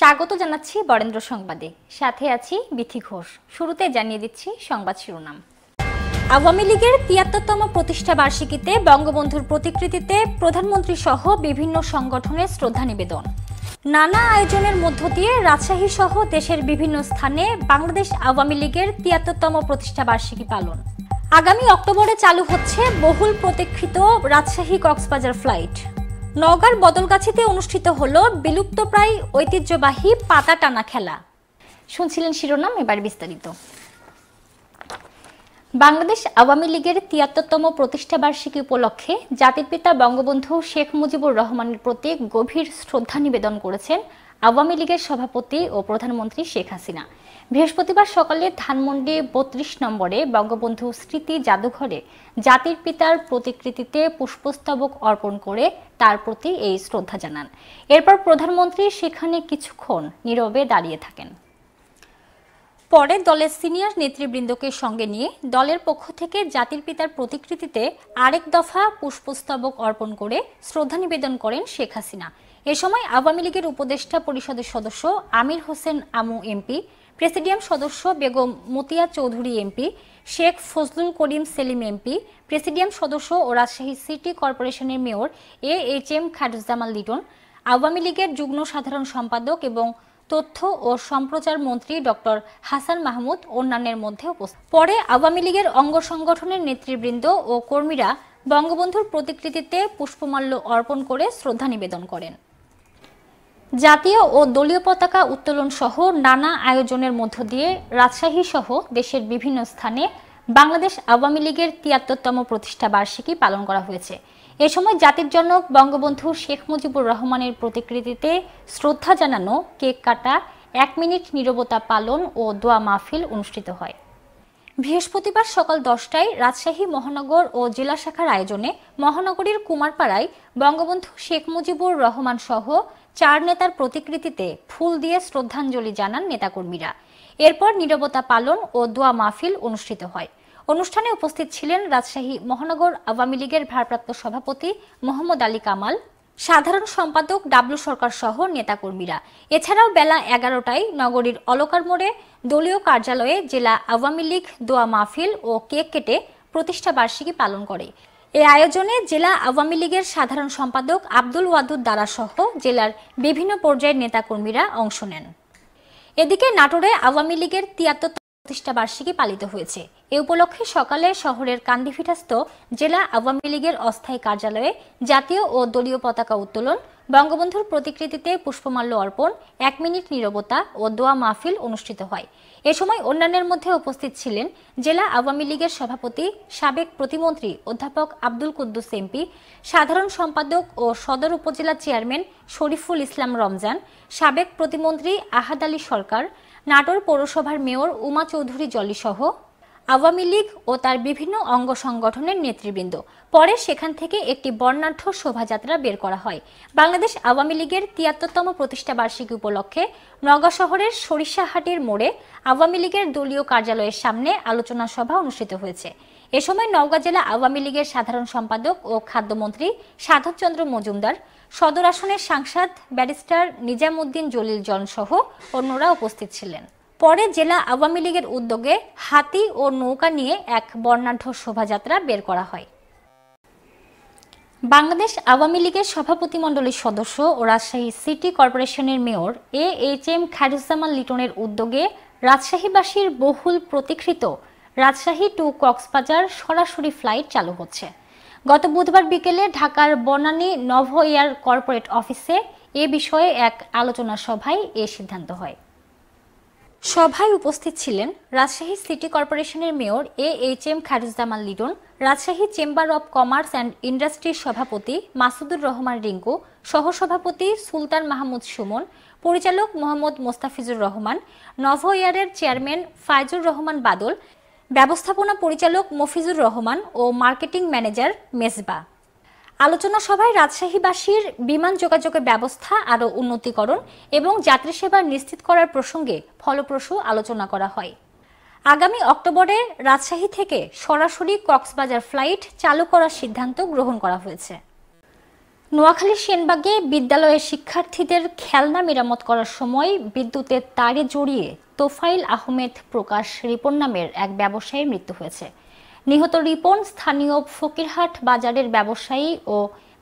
স্বাগত জানাচ্ছি বরেন্দ্র সংবাদে সাথে আছি বিথি ঘোষ শুরুতে জানিয়ে দিচ্ছি সংবাদ শিরোনাম আওয়ামী লীগের তিয়াত্তরতম প্রতিষ্ঠা বার্ষিকীতে বঙ্গবন্ধুর প্রতিকৃতিতে প্রধানমন্ত্রী সহ বিভিন্ন সংগঠনের শ্রদ্ধা নিবেদন নানা আয়োজনের মধ্য দিয়ে রাজশাহী সহ দেশের বিভিন্ন স্থানে বাংলাদেশ আওয়ামী লীগের তিয়াত্তরতম প্রতিষ্ঠা বার্ষিকী পালন আগামী অক্টোবরে চালু হচ্ছে বহুল প্রতীক্ষিত রাজশাহী কক্সবাজার ফ্লাইট নওগাঁর বদলগাছিতে অনুষ্ঠিত হল বিলুপ্তপ্রায় ঐতিহ্যবাহী পাতা টানা খেলা শুনছিলেন শিরোনাম এবার বিস্তারিত বাংলাদেশ আওয়ামী লীগের তিয়াত্তরতম প্রতিষ্ঠাবার্ষিকী উপলক্ষে জাতির পিতা বঙ্গবন্ধু শেখ মুজিবুর রহমানের প্রতি গভীর শ্রদ্ধা নিবেদন করেছেন আওয়ামী লীগের সভাপতি ও প্রধানমন্ত্রী শেখ হাসিনা বৃহস্পতিবার সকালে ধানমন্ডি বত্রিশ নম্বরে বঙ্গবন্ধু স্মৃতি জাদুঘরে জাতির পিতার প্রতিকৃতিতে পুষ্পস্তবক অর্পণ করে তার প্রতি এই শ্রদ্ধা জানান এরপর প্রধানমন্ত্রী সেখানে কিছুক্ষণ নীরবে দাঁড়িয়ে থাকেন পরে দলের সিনিয়র নেতৃবৃন্দকে সঙ্গে নিয়ে দলের পক্ষ থেকে জাতির পিতার প্রতিকৃতিতে আরেক দফা পুষ্পস্তবক অর্পণ করে শ্রদ্ধা নিবেদন করেন শেখ হাসিনা এ সময় আওয়ামী লীগের উপদেষ্টা পরিষদের সদস্য আমির হোসেন আমু এমপি প্রেসিডিয়াম সদস্য Begum Matia Chowdhury MP Sheikh Fazlul Karim Selim MP presidium সদস্য ও রাজশাহী সিটি কর্পোরেশনের mayor A H M Khairuzzaman Liton Awami লীগের যুগ্ম সাধারণ সম্পাদক এবং তথ্য ও সম্প্রচার মন্ত্রী ডক্টর হাসান মাহমুদ অন্যান্যের মধ্যে উপস্থিত পরে আওয়ামী লীগের অঙ্গ সংগঠনের নেতৃবৃন্দ ও কর্মীরা বঙ্গবন্ধুর প্রতিকৃতিতে পুষ্পমাল্য অর্পণ করে শ্রদ্ধা নিবেদন করেন জাতীয় ও দলীয় পতাকা উত্তোলন সহ নানা আয়োজনের মধ্য দিয়ে রাজশাহী সহ দেশের বিভিন্ন স্থানে বাংলাদেশ আওয়ামী লীগের তিয়াত্তরতম প্রতিষ্ঠা বার্ষিকী পালন করা হয়েছে এ সময় জাতির জনক বঙ্গবন্ধু শেখ মুজিবুর রহমানের প্রতিকৃতিতে শ্রদ্ধা জানানো কেক কাটা এক মিনিট নিরবতা পালন ও দোয়া মাহফিল অনুষ্ঠিত হয় বৃহস্পতিবার সকাল দশটায় রাজশাহী মহানগর ও জেলা শাখার আয়োজনে মহানগরীর কুমারপাড়ায় বঙ্গবন্ধু শেখ মুজিবুর রহমান সহ চার নেতার প্রতিকৃতিতে ফুল দিয়ে শ্রদ্ধাঞ্জলি জানান নেতাকর্মীরা এরপর নিরবতা পালন ও দোয়া মাহফিল অনুষ্ঠিত হয় অনুষ্ঠানে উপস্থিত ছিলেন রাজশাহী মহানগর আওয়ামী লীগের ভারপ্রাপ্ত সভাপতি মোহাম্মদ আলী কামাল সাধারণ সম্পাদক ডাব্লু সরকার সহ নেতাকর্মীরা এছাড়াও বেলা এগারোটায় নগরীর অলকার মোড়ে দলীয় কার্যালয়ে জেলা আওয়ামী লীগ দোয়া মাহফিল ও কেক কেটে প্রতিষ্ঠা বার্ষিকী পালন করে এ আয়োজনে জেলা আওয়ামী লীগের সাধারণ সম্পাদক আব্দুল ওয়াদুদ দ্বারা সহ জেলার বিভিন্ন পর্যায়ের নেতাকর্মীরা অংশ নেন এদিকে নাটোরে আওয়ামী লীগের তিয়াত্তর প্রতিষ্ঠা বার্ষিকী পালিত হয়েছে এ উপলক্ষে সকালে শহরের কান্দিফিটাস্থ জেলা আওয়ামী লীগের অস্থায়ী কার্যালয়ে জাতীয় ও দলীয় পতাকা উত্তোলন বঙ্গবন্ধুর প্রতিকৃতিতে পুষ্পমাল্য অর্পণ এক মিনিট নিরবতা ও দোয়া মাহফিল অনুষ্ঠিত হয় এ সময় অন্যান্যের মধ্যে উপস্থিত ছিলেন জেলা আওয়ামী লীগের সভাপতি সাবেক প্রতিমন্ত্রী অধ্যাপক আব্দুল কুদ্দুস এমপি সাধারণ সম্পাদক ও সদর উপজেলা চেয়ারম্যান শরীফুল ইসলাম রমজান সাবেক প্রতিমন্ত্রী আহাদ আলী সরকার নাটোর পৌরসভার মেয়র উমা চৌধুরী জলিসহ আওয়ামী লীগ ও তার বিভিন্ন অঙ্গ সংগঠনের নেতৃবৃন্দ পরে সেখান থেকে একটি বর্ণাঢ্য শোভাযাত্রা বের করা হয় বাংলাদেশ আওয়ামী লীগের তিয়াত্তরতম প্রতিষ্ঠা বার্ষিকী উপলক্ষে নগা শহরের সরিষাহাটির মোড়ে আওয়ামী লীগের দলীয় কার্যালয়ের সামনে আলোচনা সভা অনুষ্ঠিত হয়েছে এ সময় নওগাঁ জেলা আওয়ামী লীগের সাধারণ সম্পাদক ও খাদ্যমন্ত্রী সাধকচন্দ্র মজুমদার সদর আসনের সাংসদ ব্যারিস্টার নিজামুদ্দিন জলিল জনসহ অন্যরা উপস্থিত ছিলেন পরে জেলা আওয়ামী লীগের উদ্যোগে হাতি ও নৌকা নিয়ে এক বর্ণাঢ্য শোভাযাত্রা বের করা হয় বাংলাদেশ আওয়ামী লীগের সভাপতিমণ্ডলীর সদস্য ও রাজশাহী সিটি কর্পোরেশনের mayor A H M Khairuzzaman লিটনের উদ্যোগে রাজশাহীবাসীর বহুল প্রতীক্ষিত রাজশাহী টু কক্সবাজার সরাসরি ফ্লাইট চালু হচ্ছে গত বুধবার বিকেলে ঢাকার বনানী নভ এয়ার কর্পোরেট অফিসে এ বিষয়ে এক আলোচনা সভায় এ সিদ্ধান্ত হয় সভায় উপস্থিত ছিলেন রাজশাহী সিটি কর্পোরেশনের mayor A H M Khairuzzaman Liton Rajshahi chamber of commerce and ইন্ডাস্ট্রির সভাপতি মাসুদুর রহমান রিঙ্কু সহসভাপতি সুলতান মাহমুদ সুমন পরিচালক মোহাম্মদ মোস্তাফিজুর রহমান নভ এয়ারের চেয়ারম্যান ফাইজুর রহমান বাদল ব্যবস্থাপনা পরিচালক মফিজুর রহমান ও মার্কেটিং ম্যানেজার মেসবা আলোচনা সভায় রাজশাহীবাসীর বিমান যোগাযোগের ব্যবস্থা আরও উন্নতিকরণ এবং যাত্রী সেবা নিশ্চিত করার প্রসঙ্গে ফলপ্রসূ আলোচনা করা হয় আগামী অক্টোবরে রাজশাহী থেকে সরাসরি কক্সবাজার ফ্লাইট চালু করার সিদ্ধান্ত গ্রহণ করা হয়েছে নোয়াখালী সেনবাগে বিদ্যালয়ের শিক্ষার্থীদের খেলনা মেরামত করার সময় বিদ্যুতের তারে জড়িয়ে তোফাইল আহমেদ প্রকাশ রিপন নামের এক ব্যবসায়ীর মৃত্যু হয়েছে নিহত রিপন স্থানীয় ফকিরহাট বাজারের ব্যবসায়ী ও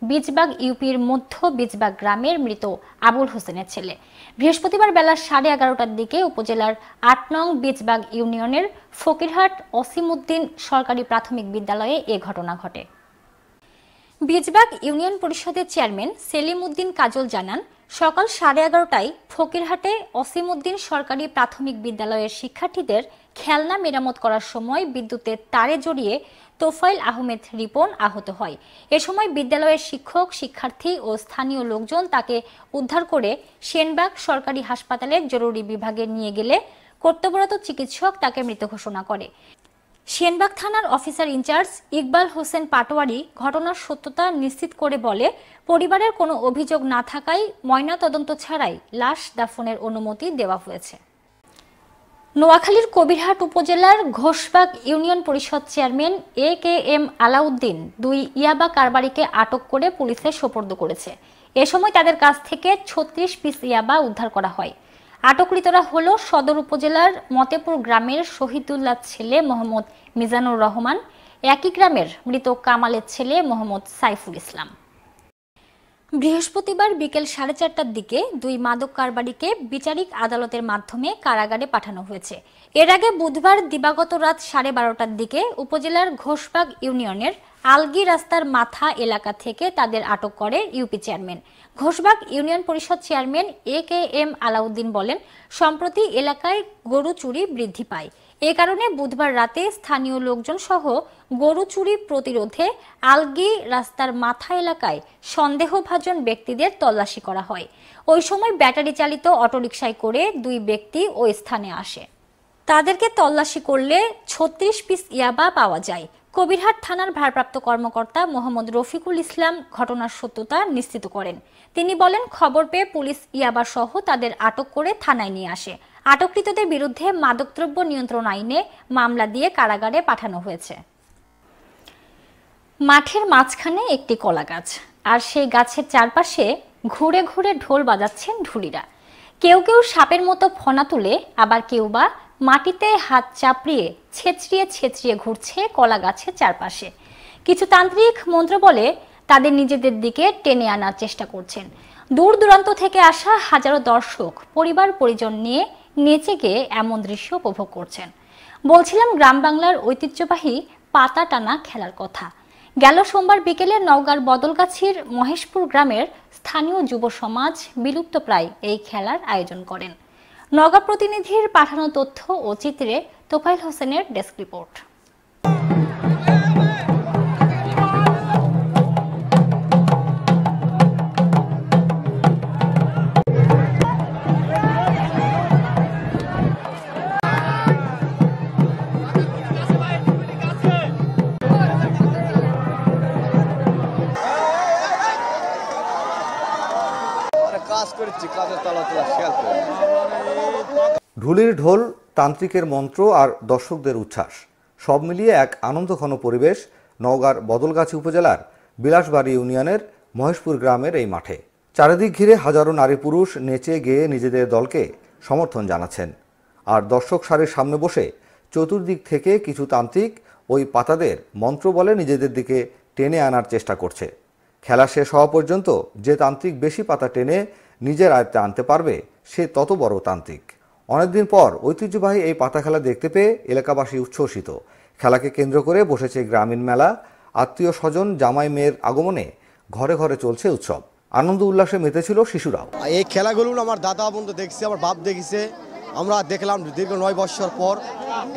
বীজবাগ ইউপির মধ্য বীজবাগ গ্রামের মৃত আবুল হোসেনের ছেলে বৃহস্পতিবার বেলা সাড়ে এগারোটার দিকে উপজেলার আট নং বীজবাগ ইউনিয়নের ফকিরহাট অসিমুদ্দিন সরকারি প্রাথমিক বিদ্যালয়ে এ ঘটনা ঘটে বীজবাগ ইউনিয়ন পরিষদের চেয়ারম্যান সেলিম উদ্দিন কাজল জানান সকাল সাড়ে এগারোটায় ফকিরহাটে অসীম উদ্দিন সরকারি প্রাথমিক বিদ্যালয়ের শিক্ষার্থীদের খেলনা মেরামত করার সময় বিদ্যুতের তারে জড়িয়ে তোফাইল আহমেদ রিপন আহত হয় এ সময় বিদ্যালয়ের শিক্ষক শিক্ষার্থী ও স্থানীয় লোকজন তাকে উদ্ধার করে সেনবাগ সরকারি হাসপাতালের জরুরি বিভাগে নিয়ে গেলে কর্তব্যরত চিকিৎসক তাকে মৃত ঘোষণা করে সেনবাগ থানার অফিসার ইনচার্জ ইকবাল হোসেন পাটোয়ারি ঘটনার সত্যতা নিশ্চিত করে বলে পরিবারের কোনো অভিযোগ না থাকায় ময়না তদন্ত ছাড়াই লাশ দাফনের অনুমতি দেওয়া হয়েছে নোয়াখালীর কবিরহাট উপজেলার Ghoshbag union parishad chairman A K M Alauddin দুই ইয়াবা কারবারিকে আটক করে পুলিশে সোপর্দ করেছে এ সময় তাদের কাছ থেকে ছত্রিশ পিস ইয়াবা উদ্ধার করা হয় আটককৃতরা হল সদর উপজেলার মতেপুর গ্রামের শহীদুল্লাহ ছেলে মোহাম্মদ মিজানুর রহমান একই গ্রামের মৃত কামালের ছেলে মোহাম্মদ সাইফুল ইসলাম বৃহস্পতিবার বিকেল সাড়ে চারটার দিকে দুই মাদক কারবারিকে বিচারিক আদালতের মাধ্যমে কারাগারে পাঠানো হয়েছে এর আগে বুধবার দিবাগত রাত সাড়ে বারোটার দিকে উপজেলার ঘোষবাগ ইউনিয়নের আলগি রাস্তার মাথা এলাকা থেকে তাদের আটক করে UP chairman Ghoshbag union parishad chairman A K M Alauddin বলেন সম্প্রতি এলাকায় গরু চুরি বৃদ্ধি পায় এ কারণে বুধবার রাতে স্থানীয় লোকজন সহ গরু চুরি প্রতিরোধে আলগি রাস্তার মাথা এলাকায় সন্দেহভাজন ব্যক্তিদের তল্লাশি করা হয় ওই সময় ব্যাটারি চালিত অটোরিকশায় করে দুই ব্যক্তি ওই স্থানে আসে তাদেরকে তল্লাশি করলে ছত্রিশ পিস ইয়াবা পাওয়া যায় কবিরহাট থানার ভারপ্রাপ্ত কর্মকর্তা মোহাম্মদ রফিকুল ইসলাম ঘটনার সত্যতা নিশ্চিত করেন তিনি বলেন খবর পেয়ে পুলিশ ইয়াবা সহ তাদের আটক করে থানায় নিয়ে আসে আটককৃতদের বিরুদ্ধে মাদকদ্রব্য নিয়ন্ত্রণ আইনে মামলা দিয়ে কারাগারে পাঠানো হয়েছে মাঠের মাঝখানে একটি কলা গাছ আর সেই গাছের চারপাশে ঘুরে ঘুরে ঢোল বাজাচ্ছেন ঢুলিরা কেউ কেউ সাপের মতো ফনা তুলে আবার কেউ বা মাটিতে হাত চাপড়িয়ে ছেচড়িয়ে ছেচড়িয়ে ঘুরছে কলা গাছের চারপাশে কিছু তান্ত্রিক মন্ত্র বলে তাদের নিজেদের দিকে টেনে আনার চেষ্টা করছেন দূর দূরান্ত থেকে আসা হাজারো দর্শক পরিবার পরিজন নিয়ে নেচে গিয়ে এমন দৃশ্য উপভোগ করছেন বলছিলাম গ্রাম বাংলার ঐতিহ্যবাহী পাতা টানা খেলার কথা গেল সোমবার বিকেলে নওগাঁর বদলগাছির মহেশপুর গ্রামের স্থানীয় যুব সমাজ বিলুপ্ত প্রায় এই খেলার আয়োজন করেন নওগাঁ প্রতিনিধির পাঠানো তথ্য ও চিত্রে তোফাইল হোসেনের ডেস্ক রিপোর্ট ঢুলির ঢোল তান্ত্রিকের মন্ত্র আর দর্শকদের উচ্ছ্বাস সব মিলিয়ে এক আনন্দঘন পরিবেশ নওগাঁর বদলগাছি উপজেলার বিলাসবাড়ি ইউনিয়নের মহেশপুর গ্রামের এই মাঠে চারিদিক ঘিরে হাজারো নারী পুরুষ নেচে গেয়ে নিজেদের দলকে সমর্থন জানাচ্ছেন আর দর্শক সারির সামনে বসে চতুর্দিক থেকে কিছু তান্ত্রিক ওই পাতাদের মন্ত্র বলে নিজেদের দিকে টেনে আনার চেষ্টা করছে খেলা শেষ হওয়া পর্যন্ত যে তান্ত্রিক বেশি পাতা টেনে নিজের আয়ত্তে আনতে পারবে সে তত বড় তান্ত্রিক অনেকদিন পর ঐতিহ্যবাহী এই পাতা খেলা দেখতে পেয়ে এলাকাবাসী উচ্ছ্বসিত খেলাকে কেন্দ্র করে বসেছে গ্রামীণ মেলা আত্মীয় স্বজন জামাই মেয়ের আগমনে ঘরে ঘরে চলছে উৎসব আনন্দ উল্লাসে মেতেছিল শিশুরাও এই খেলাগুলো আমার দাদা বন্ধু দেখছে আমার বাপ দেখেছে আমরা দেখলাম দীর্ঘ নয় বছর পর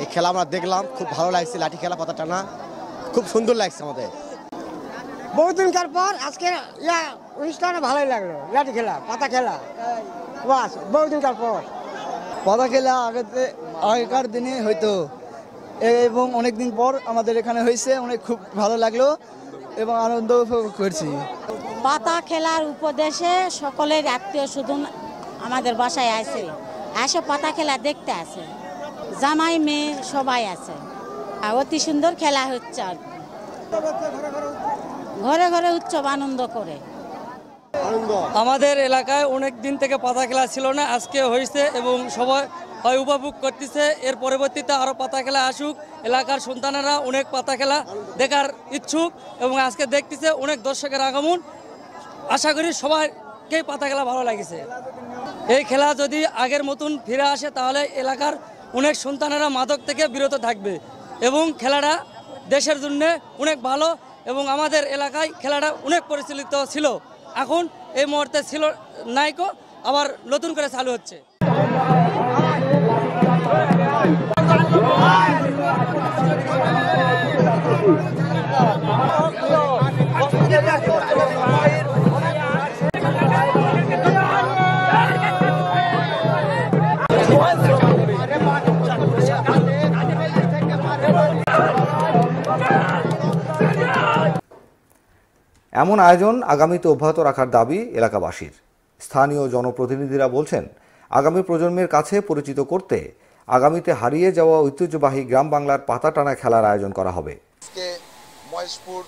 এই খেলা আমরা দেখলাম খুব ভালো লাগছে লাঠি খেলা পাতা টানা খুব সুন্দর লাগছে আমাদের বহুদিনকার পর আজকে ইয়া অনুষ্ঠানে ভালোই লাগলো লাঠি খেলা পাতা খেলা বাস বহুদিনকার পর পাতা খেলা আগেতে আগেকার দিনে হয়তো এবং অনেক দিন পর আমাদের এখানে হয়েছে অনেক খুব ভালো লাগলো এবং আনন্দ উপভোগ করছি পাতা খেলার উপদেশে সকলের আত্মীয় স্বজন আমাদের বাসায় আছে এসে পাতা খেলা দেখতে আছে জামাই মেয়ে সবাই আছে অতি সুন্দর খেলা হচ্ছে আর ঘরে ঘরে উৎসব আনন্দ করে আমাদের এলাকায় অনেক দিন থেকে পাতা খেলা ছিল না আজকে হয়েছে এবং সবাই হয় উপভোগ করতেছে এর পরবর্তীতে আরও পাতা খেলা আসুক এলাকার সন্তানেরা অনেক পাতা খেলা দেখার ইচ্ছুক এবং আজকে দেখতেছে অনেক দর্শকের আগমন আশা করি সবাইকেই পাতা খেলা ভালো লাগেছে এই খেলা যদি আগের মতন ফিরে আসে তাহলে এলাকার অনেক সন্তানেরা মাদক থেকে বিরত থাকবে এবং খেলাটা দেশের জন্য অনেক ভালো এবং আমাদের এলাকায় খেলাটা অনেক পরিচালিত ছিল এখন এই মুহূর্তে ছিল নাইকো আবার নতুন করে চালু হচ্ছে Thank you. এমন আয়োজন আগামীতে অব্যাহত রাখার দাবি এলাকাবাসীর স্থানীয় জনপ্রতিনিধিরা বলছেন আগামী প্রজন্মের কাছে পরিচিত করতে আগামীতে হারিয়ে যাওয়া ঐতিহ্যবাহী গ্রাম বাংলার পাতা টানা খেলার আয়োজন করা হবে মহেশপুর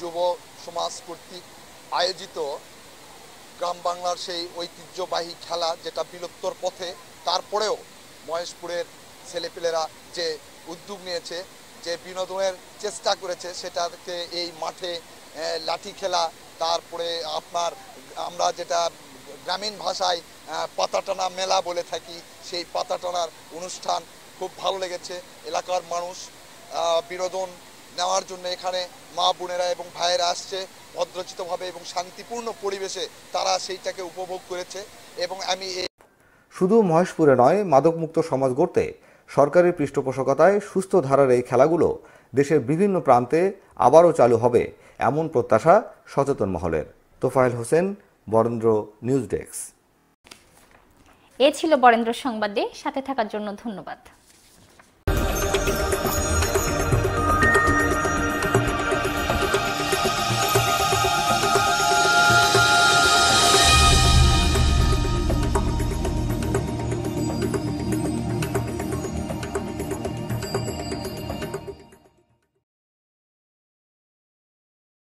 যুব সমাজ কর্তৃক আয়োজিত গ্রাম বাংলার সেই ঐতিহ্যবাহী খেলা যেটা বিলুপ্তর পথে তারপরেও মহেশপুরের ছেলেপেলেরা যে উদ্যোগ নিয়েছে যে বিনোদনের চেষ্টা করেছে সেটাকে এই মাঠে লাঠি খেলা তারপরে আপনার আমরা যেটা গ্রামীণ ভাষায় পাতা টানা মেলা বলে থাকি সেই পাতা টানার অনুষ্ঠান খুব ভালো লেগেছে এলাকার মানুষ বিনোদন নেওয়ার জন্য এখানে মা বোনেরা এবং ভাইয়েরা আসছে ভদ্রচিতভাবে এবং শান্তিপূর্ণ পরিবেশে তারা সেইটাকে উপভোগ করেছে এবং আমি শুধু মহেশপুরে নয় মাদকমুক্ত সমাজ গড়তে সরকারের পৃষ্ঠপোষকতায় সুস্থ ধারার এই খেলাগুলো দেশের বিভিন্ন প্রান্তে আবারও চালু হবে এমন প্রত্যাশা সচেতন মহলের তোফায়েল হোসেন বরেন্দ্র নিউজ ডেস্ক এ ছিল বরেন্দ্র সংবাদে সাথে থাকার জন্য ধন্যবাদ